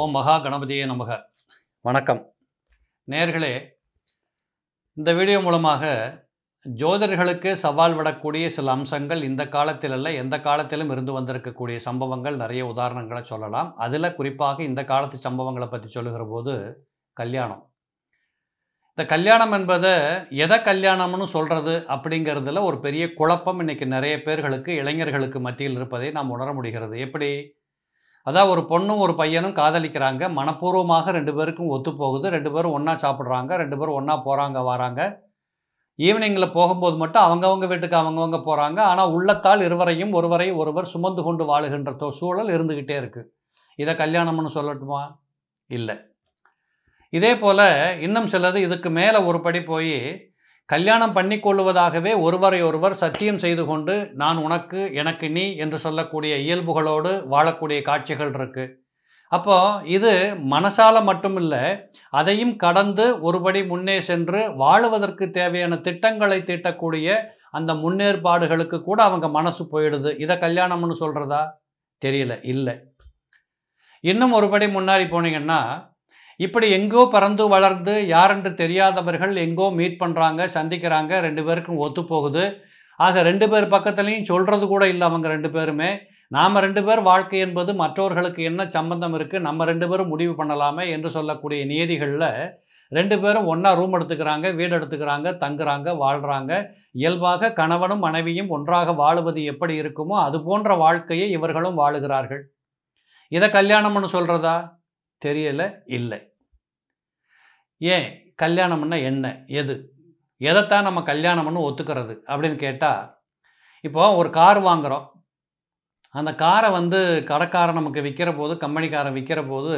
ஓம் மகா கணபதியே நமக வணக்கம் நேர்களே இந்த வீடியோ மூலமாக ஜோதிடர்களுக்கு சவால் விடக்கூடிய சில அம்சங்கள் இந்த காலத்தில் அல்ல எந்த காலத்திலும் இருந்து வந்திருக்கக்கூடிய சம்பவங்கள் நிறைய உதாரணங்களை சொல்லலாம் அதில் குறிப்பாக இந்த காலத்து சம்பவங்களை பற்றி சொல்லுகிற போது கல்யாணம் இந்த கல்யாணம் என்பது எதை கல்யாணம்னு சொல்கிறது அப்படிங்கிறதுல ஒரு பெரிய குழப்பம் இன்றைக்கி நிறைய பேர்களுக்கு இளைஞர்களுக்கு மத்தியில் இருப்பதை நாம் உணர முடிகிறது எப்படி அதான் ஒரு பொண்ணும் ஒரு பையனும் காதலிக்கிறாங்க மனப்பூர்வமாக ரெண்டு பேருக்கும் ஒத்து போகுது ரெண்டு பேரும் ஒன்றா சாப்பிட்றாங்க ரெண்டு பேரும் ஒன்றா போகிறாங்க வராங்க ஈவினிங்கில் போகும்போது மட்டும் அவங்கவுங்க வீட்டுக்கு அவங்கவங்க போகிறாங்க ஆனால் உள்ளத்தால் இருவரையும் ஒருவரை ஒருவர் சுமந்து கொண்டு வாழுகின்ற சூழல் இருந்துக்கிட்டே இருக்குது இதை கல்யாணம்னு சொல்லட்டுமா இல்லை இதே போல் இன்னும் சிலது இதுக்கு மேலே ஒரு படி போய் கல்யாணம் பண்ணி கொள்வதாகவே ஒருவரை ஒருவர் சத்தியம் செய்து கொண்டு நான் உனக்கு எனக்கு நீ என்று சொல்லக்கூடிய இயல்புகளோடு வாழக்கூடிய காட்சிகள் இருக்குது அப்போ இது மனசால மட்டும் இல்லை அதையும் கடந்து ஒருபடி முன்னே சென்று வாழுவதற்கு தேவையான திட்டங்களை தீட்டக்கூடிய அந்த முன்னேற்பாடுகளுக்கு கூட அவங்க மனசு போயிடுது இதை கல்யாணம்னு சொல்கிறதா தெரியல இல்லை இன்னும் ஒருபடி முன்னாடி போனீங்கன்னா இப்படி எங்கோ பறந்து வளர்ந்து யாரென்று தெரியாதவர்கள் எங்கோ மீட் பண்ணுறாங்க சந்திக்கிறாங்க ரெண்டு பேருக்கும் ஒத்து போகுது ஆக ரெண்டு பேர் பக்கத்துலேயும் சொல்கிறது கூட இல்லை அவங்க ரெண்டு பேருமே நாம் ரெண்டு பேர் வாழ்க்கை என்பது மற்றவர்களுக்கு என்ன சம்பந்தம் இருக்குது நம்ம ரெண்டு பேரும் முடிவு பண்ணலாமே என்று சொல்லக்கூடிய நியதிகளில் ரெண்டு பேரும் ஒன்றா ரூம் எடுத்துக்கிறாங்க வீடு எடுத்துக்கிறாங்க தங்குறாங்க வாழ்கிறாங்க இயல்பாக கணவனும் மனைவியும் ஒன்றாக வாழுவது எப்படி இருக்குமோ அது போன்ற வாழ்க்கையை இவர்களும் வாழுகிறார்கள் இதை கல்யாணம்னு சொல்கிறதா தெரியலை இல்லை ஏன் கல்யாணம்னா என்ன எது எதைத்தான் நம்ம கல்யாணம்னு ஒத்துக்கிறது அப்படின்னு கேட்டால் இப்போ ஒரு கார் வாங்குகிறோம் அந்த காரை வந்து கடைக்காரன் நமக்கு விற்கிற போது கம்பெனிக்காரன் விற்கிற போது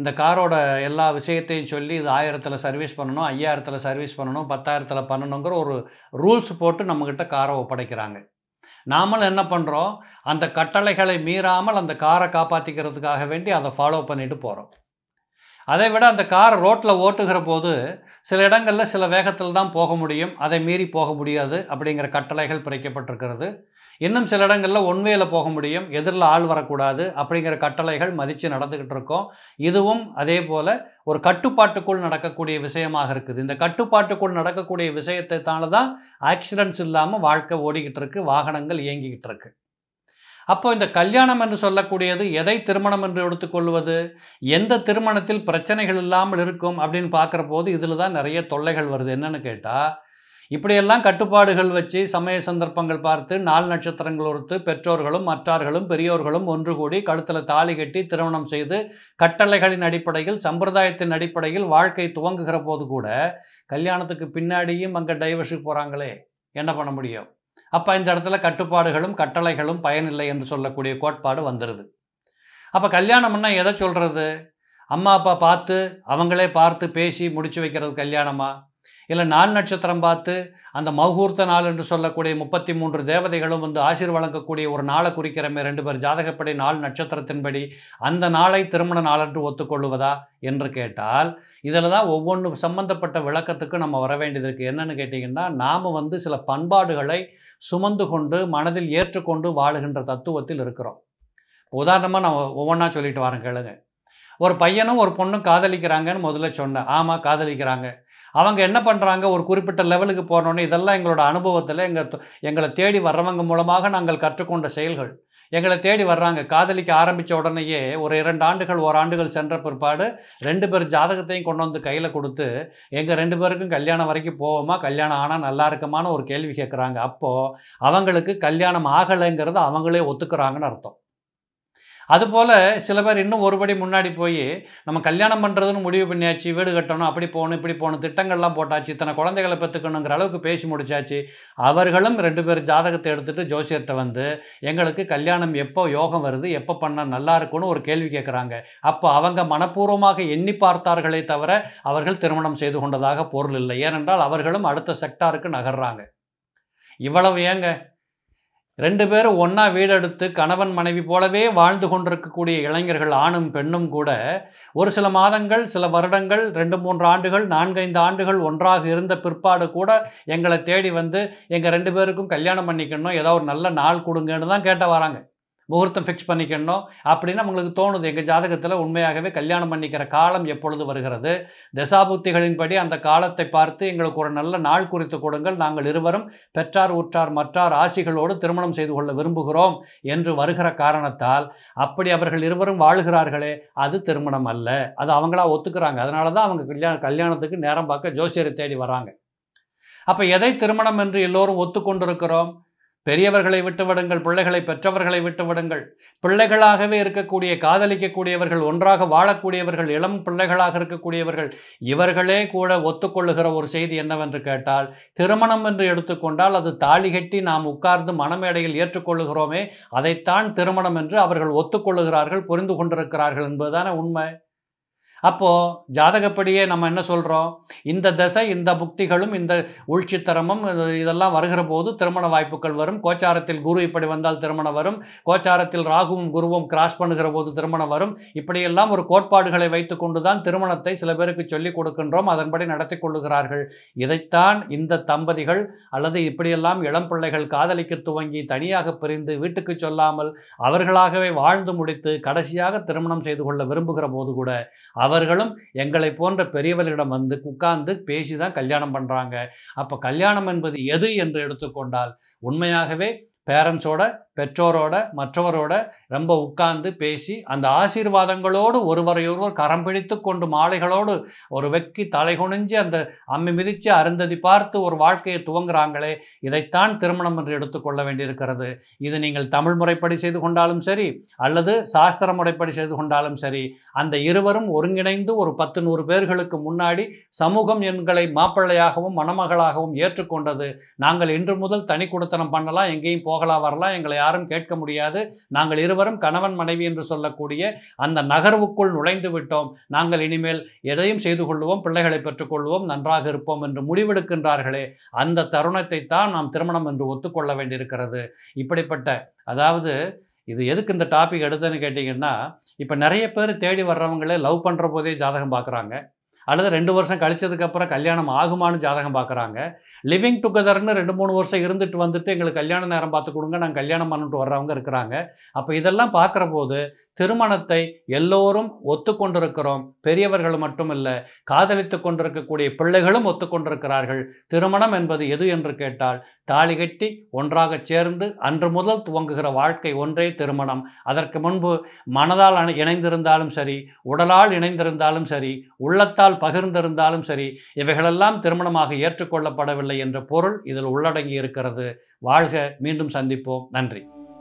இந்த காரோட எல்லா விஷயத்தையும் சொல்லி இது ஆயிரத்தில் சர்வீஸ் பண்ணணும் ஐயாயிரத்தில் சர்வீஸ் பண்ணணும் பத்தாயிரத்தில் பண்ணணுங்கிற ஒரு ரூல்ஸ் போட்டு நம்மக்கிட்ட காரை ஒப்படைக்கிறாங்க நாமளும் என்ன பண்ணுறோம் அந்த கட்டளைகளை மீறாமல் அந்த காரை காப்பாற்றிக்கிறதுக்காக வேண்டி அதை ஃபாலோ பண்ணிட்டு போகிறோம் அதை விட அந்த காரை ரோட்டில் ஓட்டுகிற போது சில இடங்களில் சில வேகத்தில் தான் போக முடியும் அதை மீறி போக முடியாது அப்படிங்கிற கட்டளைகள் பிறக்கப்பட்டிருக்கிறது இன்னும் சில இடங்களில் ஒன்வேயில் போக முடியும் எதிரில் ஆள் வரக்கூடாது அப்படிங்கிற கட்டளைகள் மதித்து நடந்துக்கிட்டு இருக்கோம் இதுவும் அதே போல் ஒரு கட்டுப்பாட்டுக்குள் நடக்கக்கூடிய விஷயமாக இருக்குது இந்த கட்டுப்பாட்டுக்குள் நடக்கக்கூடிய விஷயத்தால தான் ஆக்சிடென்ட்ஸ் இல்லாமல் வாழ்க்கை ஓடிக்கிட்டு இருக்குது வாகனங்கள் இயங்கிக்கிட்டு இருக்குது அப்போ இந்த கல்யாணம் என்று சொல்லக்கூடியது எதை திருமணம் என்று எடுத்துக்கொள்வது எந்த திருமணத்தில் பிரச்சனைகள் இல்லாமல் இருக்கும் அப்படின்னு பார்க்குற போது இதில் தான் நிறைய தொல்லைகள் வருது என்னென்னு கேட்டால் இப்படியெல்லாம் கட்டுப்பாடுகள் வச்சு சமய சந்தர்ப்பங்கள் பார்த்து நாள் நட்சத்திரங்கள் ஒருத்து பெற்றோர்களும் மற்றார்களும் பெரியோர்களும் ஒன்று கூடி கழுத்தில் தாலி கட்டி திருமணம் செய்து கட்டளைகளின் அடிப்படையில் சம்பிரதாயத்தின் அடிப்படையில் வாழ்க்கை துவங்குகிற போது கூட கல்யாணத்துக்கு பின்னாடியும் அங்கே டைவர்ஸுக்கு போகிறாங்களே என்ன பண்ண முடியும் அப்போ இந்த இடத்துல கட்டுப்பாடுகளும் கட்டளைகளும் பயனில்லை என்று சொல்லக்கூடிய கோட்பாடு வந்துடுது அப்போ கல்யாணம்னா எதை சொல்கிறது அம்மா அப்பா பார்த்து அவங்களே பார்த்து பேசி முடிச்சு வைக்கிறது கல்யாணமா இல்லை நாள் நட்சத்திரம் பார்த்து அந்த மகூர்த்த நாள் என்று சொல்லக்கூடிய முப்பத்தி மூன்று தேவதைகளும் வந்து ஆசிர் வழங்கக்கூடிய ஒரு நாளை குறிக்கிறமே ரெண்டு பேர் ஜாதகப்படி நாள் நட்சத்திரத்தின்படி அந்த நாளை திருமண நாளன்று ஒத்துக்கொள்வதா என்று கேட்டால் இதில் தான் ஒவ்வொன்றும் சம்பந்தப்பட்ட விளக்கத்துக்கு நம்ம வர வேண்டியது இருக்குது என்னென்னு கேட்டிங்கன்னா நாம் வந்து சில பண்பாடுகளை சுமந்து கொண்டு மனதில் ஏற்றுக்கொண்டு வாழுகின்ற தத்துவத்தில் இருக்கிறோம் உதாரணமாக நான் ஒவ்வொன்றா சொல்லிட்டு வரேன் கேளுங்க ஒரு பையனும் ஒரு பொண்ணும் காதலிக்கிறாங்கன்னு முதல்ல சொன்னேன் ஆமாம் காதலிக்கிறாங்க அவங்க என்ன பண்ணுறாங்க ஒரு குறிப்பிட்ட லெவலுக்கு போகணுன்னு இதெல்லாம் எங்களோட அனுபவத்தில் எங்கள் எங்களை தேடி வர்றவங்க மூலமாக நாங்கள் கற்றுக்கொண்ட செயல்கள் எங்களை தேடி வர்றாங்க காதலிக்க ஆரம்பித்த உடனேயே ஒரு இரண்டு ஆண்டுகள் ஓராண்டுகள் சென்ற பிற்பாடு ரெண்டு பேர் ஜாதகத்தையும் கொண்டு வந்து கையில் கொடுத்து எங்கள் ரெண்டு பேருக்கும் கல்யாணம் வரைக்கும் போவோமா கல்யாணம் ஆனால் நல்லா இருக்குமான ஒரு கேள்வி கேட்குறாங்க அப்போது அவங்களுக்கு கல்யாணம் ஆகலைங்கிறது அவங்களே ஒத்துக்கிறாங்கன்னு அர்த்தம் அதுபோல் சில பேர் இன்னும் ஒருபடி முன்னாடி போய் நம்ம கல்யாணம் பண்ணுறதுன்னு முடிவு பண்ணியாச்சு வீடு கட்டணும் அப்படி போகணும் இப்படி போகணும் திட்டங்கள்லாம் போட்டாச்சு இத்தனை குழந்தைகளை பெற்றுக்கணுங்கிற அளவுக்கு பேசி முடிச்சாச்சு அவர்களும் ரெண்டு பேர் ஜாதகத்தை எடுத்துகிட்டு ஜோசியர்கிட்ட வந்து எங்களுக்கு கல்யாணம் எப்போ யோகம் வருது எப்போ பண்ணால் நல்லா இருக்கும்னு ஒரு கேள்வி கேட்குறாங்க அப்போ அவங்க மனப்பூர்வமாக எண்ணி பார்த்தார்களே தவிர அவர்கள் திருமணம் செய்து கொண்டதாக பொருள் இல்லை ஏனென்றால் அவர்களும் அடுத்த செக்டாருக்கு நகர்றாங்க இவ்வளவு ஏங்க ரெண்டு பேரும் ஒன்றா வீடெடுத்து கணவன் மனைவி போலவே வாழ்ந்து கொண்டிருக்கக்கூடிய இளைஞர்கள் ஆணும் பெண்ணும் கூட ஒரு சில மாதங்கள் சில வருடங்கள் ரெண்டு மூன்று ஆண்டுகள் நான்கைந்து ஆண்டுகள் ஒன்றாக இருந்த பிற்பாடு கூட எங்களை தேடி வந்து எங்கள் ரெண்டு பேருக்கும் கல்யாணம் பண்ணிக்கணும் ஏதோ ஒரு நல்ல நாள் கொடுங்கன்னு தான் கேட்ட வராங்க முகூர்த்தம் ஃபிக்ஸ் பண்ணிக்கணும் அப்படின்னு உங்களுக்கு தோணுது எங்கள் ஜாதகத்தில் உண்மையாகவே கல்யாணம் பண்ணிக்கிற காலம் எப்பொழுது வருகிறது தசாபுத்திகளின்படி அந்த காலத்தை பார்த்து எங்களுக்கு ஒரு நல்ல நாள் குறித்து கொடுங்கள் நாங்கள் இருவரும் பெற்றார் ஊற்றார் மற்றார் ஆசிகளோடு திருமணம் செய்து கொள்ள விரும்புகிறோம் என்று வருகிற காரணத்தால் அப்படி அவர்கள் இருவரும் வாழ்கிறார்களே அது திருமணம் அல்ல அது அவங்களா ஒத்துக்கிறாங்க அதனால தான் அவங்க கல்யாண கல்யாணத்துக்கு நேரம் பார்க்க ஜோசியரை தேடி வராங்க அப்போ எதை திருமணம் என்று எல்லோரும் ஒத்துக்கொண்டிருக்கிறோம் பெரியவர்களை விட்டுவிடுங்கள் பிள்ளைகளை பெற்றவர்களை விட்டுவிடுங்கள் பிள்ளைகளாகவே இருக்கக்கூடிய காதலிக்கக்கூடியவர்கள் ஒன்றாக வாழக்கூடியவர்கள் இளம் பிள்ளைகளாக இருக்கக்கூடியவர்கள் இவர்களே கூட ஒத்துக்கொள்ளுகிற ஒரு செய்தி என்னவென்று கேட்டால் திருமணம் என்று எடுத்துக்கொண்டால் அது தாலி கட்டி நாம் உட்கார்ந்து மனமேடையில் ஏற்றுக்கொள்ளுகிறோமே அதைத்தான் திருமணம் என்று அவர்கள் ஒத்துக்கொள்ளுகிறார்கள் புரிந்து கொண்டிருக்கிறார்கள் என்பதுதான உண்மை அப்போது ஜாதகப்படியே நம்ம என்ன சொல்கிறோம் இந்த தசை இந்த புக்திகளும் இந்த உழ்ச்சித்தரமும் இதெல்லாம் வருகிற போது திருமண வாய்ப்புகள் வரும் கோச்சாரத்தில் குரு இப்படி வந்தால் திருமணம் வரும் கோச்சாரத்தில் ராகுவும் குருவும் கிராஸ் பண்ணுகிற போது திருமணம் வரும் இப்படியெல்லாம் ஒரு கோட்பாடுகளை வைத்துக்கொண்டு தான் திருமணத்தை சில பேருக்கு சொல்லிக் கொடுக்கின்றோம் அதன்படி நடத்தி கொள்ளுகிறார்கள் இதைத்தான் இந்த தம்பதிகள் அல்லது இப்படியெல்லாம் இளம் பிள்ளைகள் காதலிக்க துவங்கி தனியாக பிரிந்து வீட்டுக்கு சொல்லாமல் அவர்களாகவே வாழ்ந்து முடித்து கடைசியாக திருமணம் செய்து கொள்ள விரும்புகிற போது கூட அவர்களும் எங்களை போன்ற பெரியவர்களிடம் வந்து உட்கார்ந்து பேசி தான் கல்யாணம் பண்ணுறாங்க அப்போ கல்யாணம் என்பது எது என்று எடுத்துக்கொண்டால் உண்மையாகவே பேரண்ட்ஸோட பெற்றோரோட மற்றவரோட ரொம்ப உட்கார்ந்து பேசி அந்த ஆசீர்வாதங்களோடு ஒருவரையொருவர் கரம் பிடித்து கொண்டு மாலைகளோடு ஒரு வெக்கி தலை குனிஞ்சு அந்த அம்மி மிதித்து அருந்ததி பார்த்து ஒரு வாழ்க்கையை துவங்குறாங்களே இதைத்தான் திருமணம் என்று எடுத்துக்கொள்ள வேண்டியிருக்கிறது இது நீங்கள் தமிழ் முறைப்படி செய்து கொண்டாலும் சரி அல்லது சாஸ்திர முறைப்படி செய்து கொண்டாலும் சரி அந்த இருவரும் ஒருங்கிணைந்து ஒரு பத்து நூறு பேர்களுக்கு முன்னாடி சமூகம் எண்களை மாப்பிள்ளையாகவும் மணமகளாகவும் ஏற்றுக்கொண்டது நாங்கள் இன்று முதல் தனி கொடுத்தனம் பண்ணலாம் எங்கேயும் போகலாம் வரலாம் எங்களை யாரும் கேட்க முடியாது நாங்கள் இருவரும் கணவன் மனைவி என்று சொல்லக்கூடிய அந்த நகர்வுக்குள் நுழைந்து விட்டோம் நாங்கள் இனிமேல் எதையும் செய்து கொள்வோம் பிள்ளைகளை பெற்றுக்கொள்வோம் நன்றாக இருப்போம் என்று முடிவெடுக்கின்றார்களே அந்த தருணத்தை தான் நாம் திருமணம் என்று ஒத்துக்கொள்ள வேண்டியிருக்கிறது இப்படிப்பட்ட அதாவது இது எதுக்கு இந்த டாபிக் எடுத்துன்னு கேட்டிங்கன்னா இப்போ நிறைய பேர் தேடி வர்றவங்களே லவ் பண்ணுற போதே ஜாதகம் பார்க்குறாங்க அல்லது ரெண்டு வருஷம் கழிச்சதுக்கப்புறம் கல்யாணம் ஆகுமான்னு ஜாதகம் பார்க்குறாங்க லிவிங் டுகெதர்னு ரெண்டு மூணு வருஷம் இருந்துட்டு வந்துட்டு எங்களுக்கு கல்யாண நேரம் பார்த்து கொடுங்க நாங்கள் கல்யாணம் பண்ணிட்டு வர்றவங்க இருக்கிறாங்க அப்போ இதெல்லாம் பார்க்குற போது திருமணத்தை எல்லோரும் ஒத்துக்கொண்டிருக்கிறோம் பெரியவர்கள் மட்டும் இல்லை காதலித்து கொண்டிருக்கக்கூடிய பிள்ளைகளும் ஒத்துக்கொண்டிருக்கிறார்கள் திருமணம் என்பது எது என்று கேட்டால் தாலி கட்டி ஒன்றாக சேர்ந்து அன்று முதல் துவங்குகிற வாழ்க்கை ஒன்றே திருமணம் அதற்கு முன்பு மனதால் இணைந்திருந்தாலும் சரி உடலால் இணைந்திருந்தாலும் சரி உள்ளத்தால் பகிர்ந்திருந்தாலும் சரி இவைகளெல்லாம் திருமணமாக ஏற்றுக்கொள்ளப்படவில்லை என்ற பொருள் இதில் உள்ளடங்கி இருக்கிறது வாழ்க மீண்டும் சந்திப்போம் நன்றி